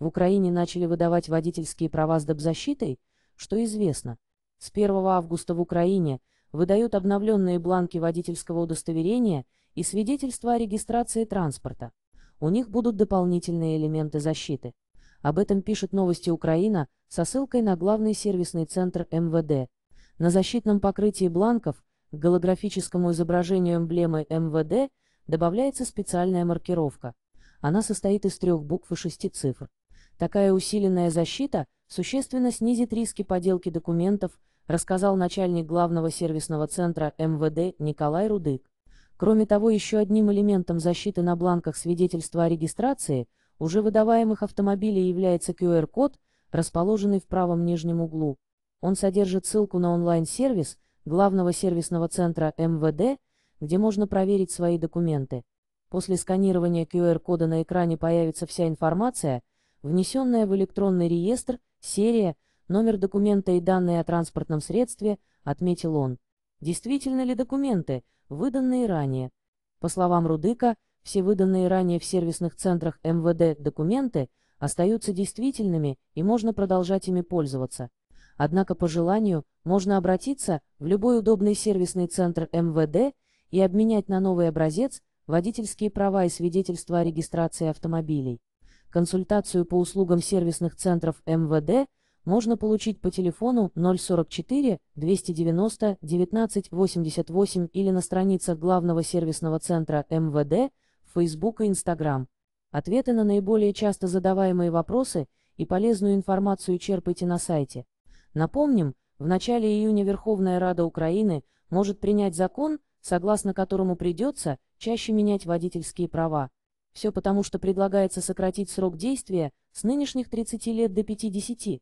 В Украине начали выдавать водительские права с допзащитой, что известно. С 1 августа в Украине выдают обновленные бланки водительского удостоверения и свидетельства о регистрации транспорта. У них будут дополнительные элементы защиты. Об этом пишет новости Украина со ссылкой на главный сервисный центр МВД. На защитном покрытии бланков к голографическому изображению эмблемы МВД добавляется специальная маркировка. Она состоит из трех букв и шести цифр. Такая усиленная защита существенно снизит риски поделки документов, рассказал начальник главного сервисного центра МВД Николай Рудык. Кроме того, еще одним элементом защиты на бланках свидетельства о регистрации уже выдаваемых автомобилей является QR-код, расположенный в правом нижнем углу. Он содержит ссылку на онлайн-сервис главного сервисного центра МВД, где можно проверить свои документы. После сканирования QR-кода на экране появится вся информация, внесенная в электронный реестр, серия, номер документа и данные о транспортном средстве, отметил он. Действительно ли документы, выданные ранее? По словам Рудыка, все выданные ранее в сервисных центрах МВД документы остаются действительными и можно продолжать ими пользоваться. Однако по желанию можно обратиться в любой удобный сервисный центр МВД и обменять на новый образец водительские права и свидетельства о регистрации автомобилей. Консультацию по услугам сервисных центров МВД можно получить по телефону 044 290 1988 или на страницах главного сервисного центра МВД в Facebook и Instagram. Ответы на наиболее часто задаваемые вопросы и полезную информацию черпайте на сайте. Напомним, в начале июня Верховная Рада Украины может принять закон, согласно которому придется чаще менять водительские права. Все потому, что предлагается сократить срок действия с нынешних 30 лет до 50.